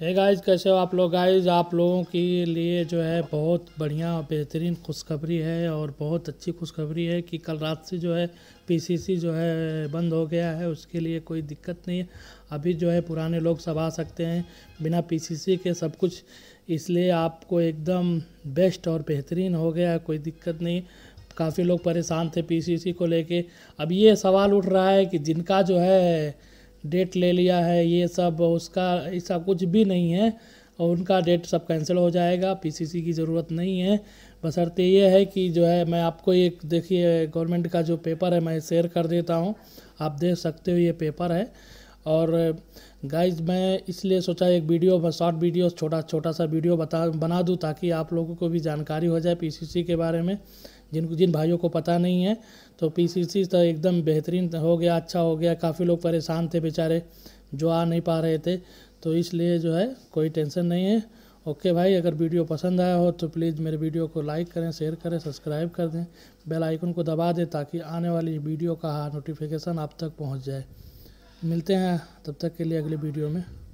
है गाइज कैसे हो आप लोग गाइज आप लोगों के लिए जो है बहुत बढ़िया और बेहतरीन खुशखबरी है और बहुत अच्छी खुशखबरी है कि कल रात से जो है पीसीसी जो है बंद हो गया है उसके लिए कोई दिक्कत नहीं है अभी जो है पुराने लोग सब आ सकते हैं बिना पीसीसी के सब कुछ इसलिए आपको एकदम बेस्ट और बेहतरीन हो गया है कोई दिक्कत नहीं काफ़ी लोग परेशान थे पी को लेकर अब ये सवाल उठ रहा है कि जिनका जो है डेट ले लिया है ये सब उसका ऐसा कुछ भी नहीं है और उनका डेट सब कैंसिल हो जाएगा पीसीसी की ज़रूरत नहीं है बसरते ये है कि जो है मैं आपको एक देखिए गवर्नमेंट का जो पेपर है मैं शेयर कर देता हूँ आप देख सकते हो ये पेपर है और गाइज मैं इसलिए सोचा एक वीडियो शॉर्ट वीडियो छोटा छोटा सा वीडियो बता बना दूँ ताकि आप लोगों को भी जानकारी हो जाए पी के बारे में जिन जिन भाइयों को पता नहीं है तो पीसीसी तो एकदम बेहतरीन हो गया अच्छा हो गया काफ़ी लोग परेशान थे बेचारे जो आ नहीं पा रहे थे तो इसलिए जो है कोई टेंशन नहीं है ओके भाई अगर वीडियो पसंद आया हो तो प्लीज़ मेरे वीडियो को लाइक करें शेयर करें सब्सक्राइब कर दें बेल आइकन को दबा दें ताकि आने वाली वीडियो का नोटिफिकेशन आप तक पहुंच जाए मिलते हैं तब तक के लिए अगले वीडियो में